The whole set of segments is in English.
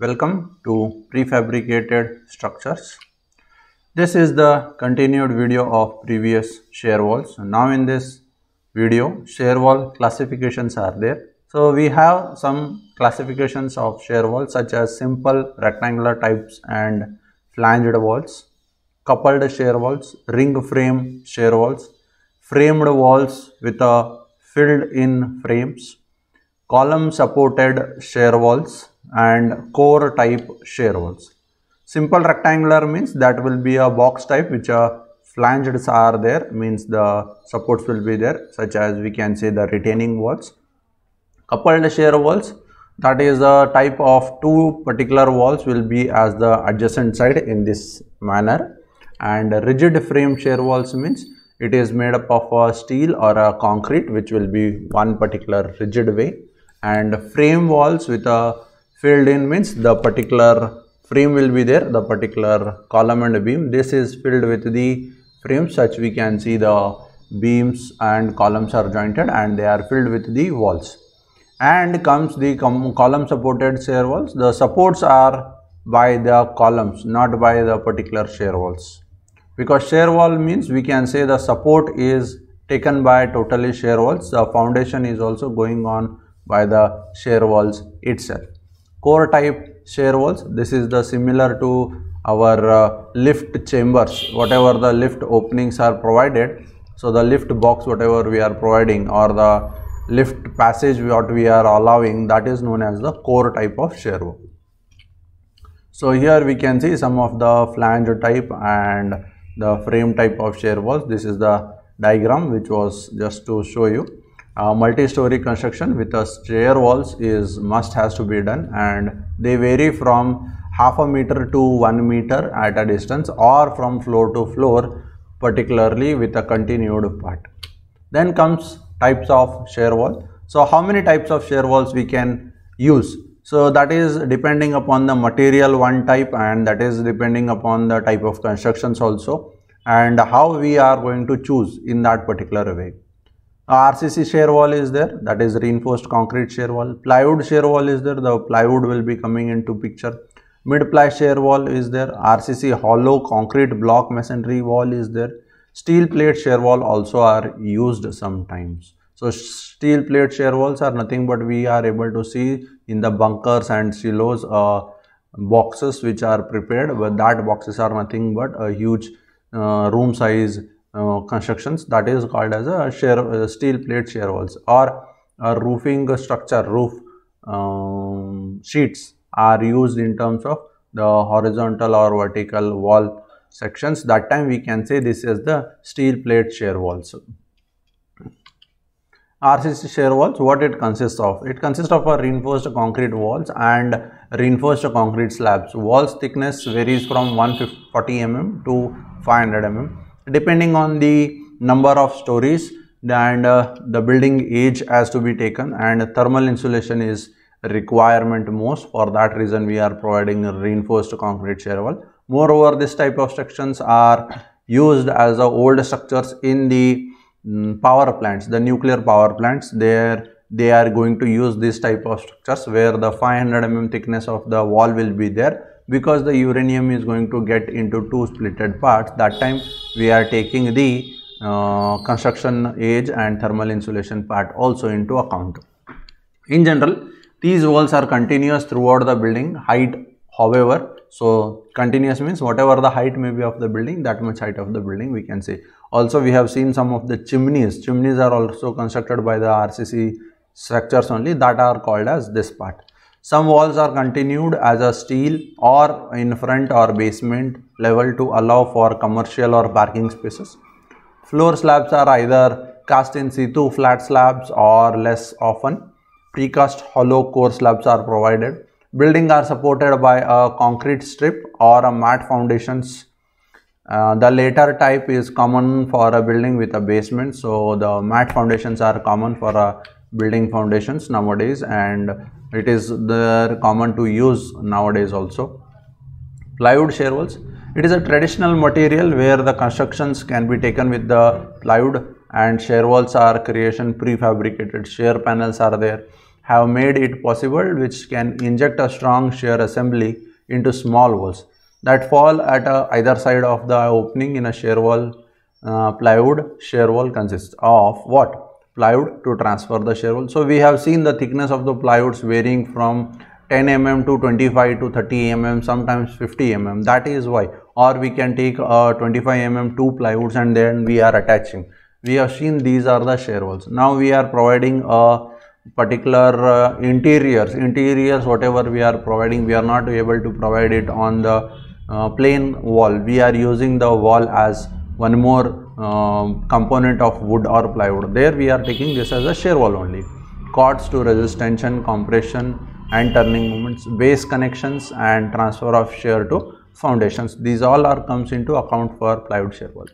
Welcome to prefabricated structures. This is the continued video of previous shear walls. Now in this video shear wall classifications are there. So we have some classifications of shear walls such as simple rectangular types and flanged walls, coupled shear walls, ring frame shear walls, framed walls with a filled in frames, column supported shear walls, and core type share walls, Simple rectangular means that will be a box type which are uh, flanged are there means the supports will be there such as we can say the retaining walls. Coupled share walls that is a type of two particular walls will be as the adjacent side in this manner and rigid frame share walls means it is made up of a steel or a concrete which will be one particular rigid way and frame walls with a filled in means the particular frame will be there the particular column and beam this is filled with the frame such we can see the beams and columns are jointed and they are filled with the walls and comes the column supported shear walls the supports are by the columns not by the particular shear walls because shear wall means we can say the support is taken by totally shear walls the foundation is also going on by the shear walls itself core type shear walls. This is the similar to our uh, lift chambers, whatever the lift openings are provided. So the lift box whatever we are providing or the lift passage what we are allowing that is known as the core type of shear wall. So here we can see some of the flange type and the frame type of shear walls. This is the diagram which was just to show you uh, multi-story construction with a stair walls is must has to be done and they vary from half a meter to one meter at a distance or from floor to floor particularly with a continued part. Then comes types of shear wall. So how many types of shear walls we can use? So that is depending upon the material one type and that is depending upon the type of constructions also and how we are going to choose in that particular way. RCC shear wall is there that is reinforced concrete shear wall. Plywood shear wall is there the plywood will be coming into picture. Mid ply shear wall is there. RCC hollow concrete block masonry wall is there. Steel plate shear wall also are used sometimes. So steel plate shear walls are nothing but we are able to see in the bunkers and silos uh, boxes which are prepared but that boxes are nothing but a huge uh, room size uh, constructions that is called as a uh, steel plate shear walls or a roofing structure roof um, sheets are used in terms of the horizontal or vertical wall sections that time we can say this is the steel plate shear walls. RCC shear walls what it consists of? It consists of a reinforced concrete walls and reinforced concrete slabs. Walls thickness varies from 140 mm to 500 mm depending on the number of stories and uh, the building age has to be taken and thermal insulation is requirement most for that reason we are providing reinforced concrete shear wall moreover this type of structures are used as the old structures in the mm, power plants the nuclear power plants there they are going to use this type of structures where the 500 mm thickness of the wall will be there because the uranium is going to get into two splitted parts that time we are taking the uh, construction age and thermal insulation part also into account. In general these walls are continuous throughout the building height however so continuous means whatever the height may be of the building that much height of the building we can say. Also we have seen some of the chimneys chimneys are also constructed by the RCC structures only that are called as this part. Some walls are continued as a steel or in front or basement level to allow for commercial or parking spaces. Floor slabs are either cast in situ flat slabs or less often. Precast hollow core slabs are provided. Buildings are supported by a concrete strip or a mat foundations. Uh, the latter type is common for a building with a basement. So the mat foundations are common for a building foundations nowadays and it is the common to use nowadays also. Plywood walls. it is a traditional material where the constructions can be taken with the plywood and walls are creation prefabricated, shear panels are there, have made it possible which can inject a strong shear assembly into small walls that fall at a, uh, either side of the opening in a shear wall uh, plywood shear wall consists of what plywood to transfer the shear So we have seen the thickness of the plywoods varying from 10 mm to 25 to 30 mm, sometimes 50 mm. That is why, or we can take a uh, 25 mm two plywoods and then we are attaching. We have seen these are the shear walls. Now we are providing a particular uh, interiors. Interiors, whatever we are providing, we are not able to provide it on the uh, plain wall. We are using the wall as one more um, component of wood or plywood. There we are taking this as a shear wall only. Cords to resist tension, compression and turning moments, base connections and transfer of shear to foundations. These all are comes into account for plywood shear wall.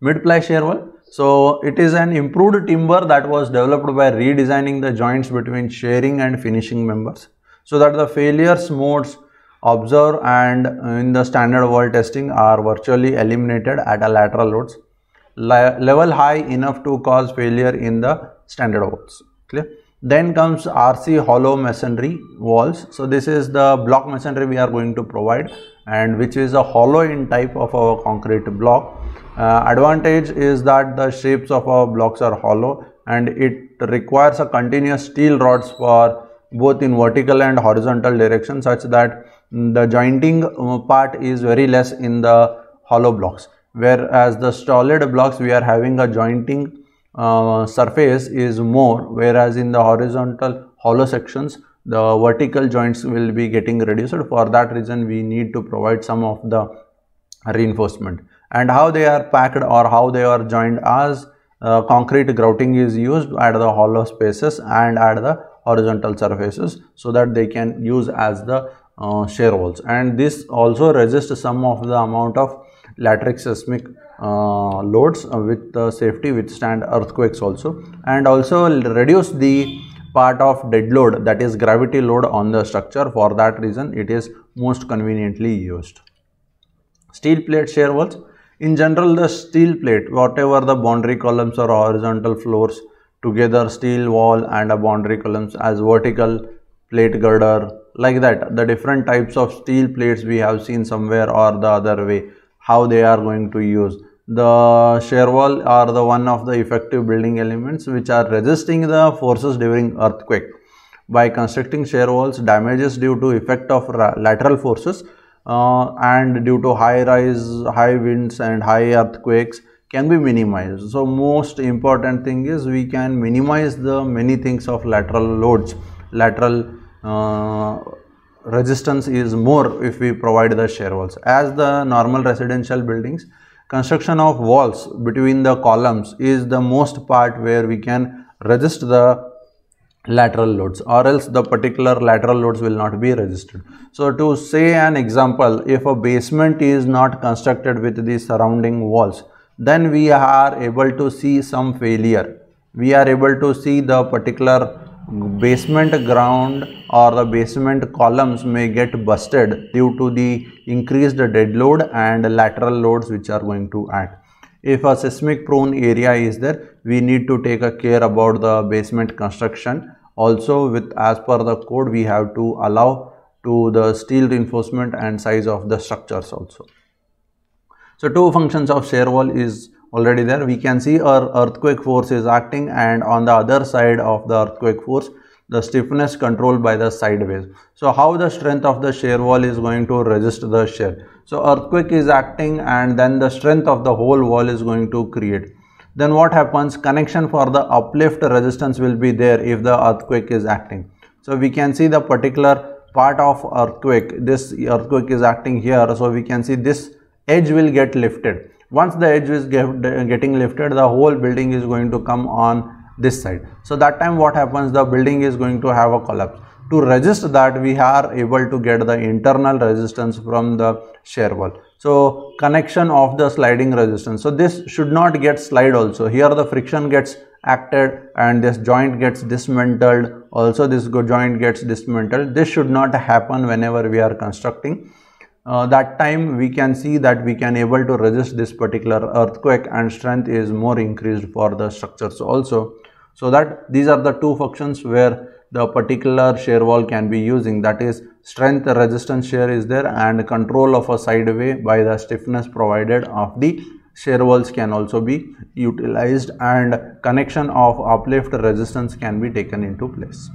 Mid-ply shear wall. So it is an improved timber that was developed by redesigning the joints between shearing and finishing members so that the failures modes observe and in the standard wall testing are virtually eliminated at a lateral loads level high enough to cause failure in the standard walls clear then comes rc hollow masonry walls so this is the block masonry we are going to provide and which is a hollow in type of our concrete block uh, advantage is that the shapes of our blocks are hollow and it requires a continuous steel rods for both in vertical and horizontal direction such that the jointing uh, part is very less in the hollow blocks whereas the solid blocks we are having a jointing uh, surface is more whereas in the horizontal hollow sections the vertical joints will be getting reduced for that reason we need to provide some of the reinforcement and how they are packed or how they are joined as uh, concrete grouting is used at the hollow spaces and at the horizontal surfaces so that they can use as the uh, shear walls and this also resists some of the amount of lateral seismic uh, loads uh, with uh, safety withstand earthquakes also and also reduce the part of dead load that is gravity load on the structure for that reason it is most conveniently used. Steel plate shear walls in general the steel plate whatever the boundary columns or horizontal floors together steel wall and a boundary columns as vertical plate girder like that the different types of steel plates we have seen somewhere or the other way how they are going to use the shear wall are the one of the effective building elements which are resisting the forces during earthquake by constructing shear walls damages due to effect of lateral forces uh, and due to high rise high winds and high earthquakes can be minimized so most important thing is we can minimize the many things of lateral loads lateral uh, resistance is more if we provide the shear walls. As the normal residential buildings, construction of walls between the columns is the most part where we can resist the lateral loads or else the particular lateral loads will not be resisted. So to say an example, if a basement is not constructed with the surrounding walls, then we are able to see some failure. We are able to see the particular basement ground or the basement columns may get busted due to the increased dead load and lateral loads which are going to act. If a seismic prone area is there, we need to take a care about the basement construction. Also with as per the code, we have to allow to the steel reinforcement and size of the structures also. So two functions of shear wall is already there we can see our earthquake force is acting and on the other side of the earthquake force the stiffness controlled by the sideways. So how the strength of the shear wall is going to resist the shear. So earthquake is acting and then the strength of the whole wall is going to create. Then what happens connection for the uplift resistance will be there if the earthquake is acting. So we can see the particular part of earthquake this earthquake is acting here so we can see this edge will get lifted once the edge is get, getting lifted the whole building is going to come on this side so that time what happens the building is going to have a collapse to resist that we are able to get the internal resistance from the shear wall so connection of the sliding resistance so this should not get slide also here the friction gets acted and this joint gets dismantled also this joint gets dismantled this should not happen whenever we are constructing uh, that time we can see that we can able to resist this particular earthquake and strength is more increased for the structures also so that these are the two functions where the particular shear wall can be using that is strength resistance shear is there and control of a sideway by the stiffness provided of the shear walls can also be utilized and connection of uplift resistance can be taken into place.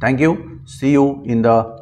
Thank you. See you in the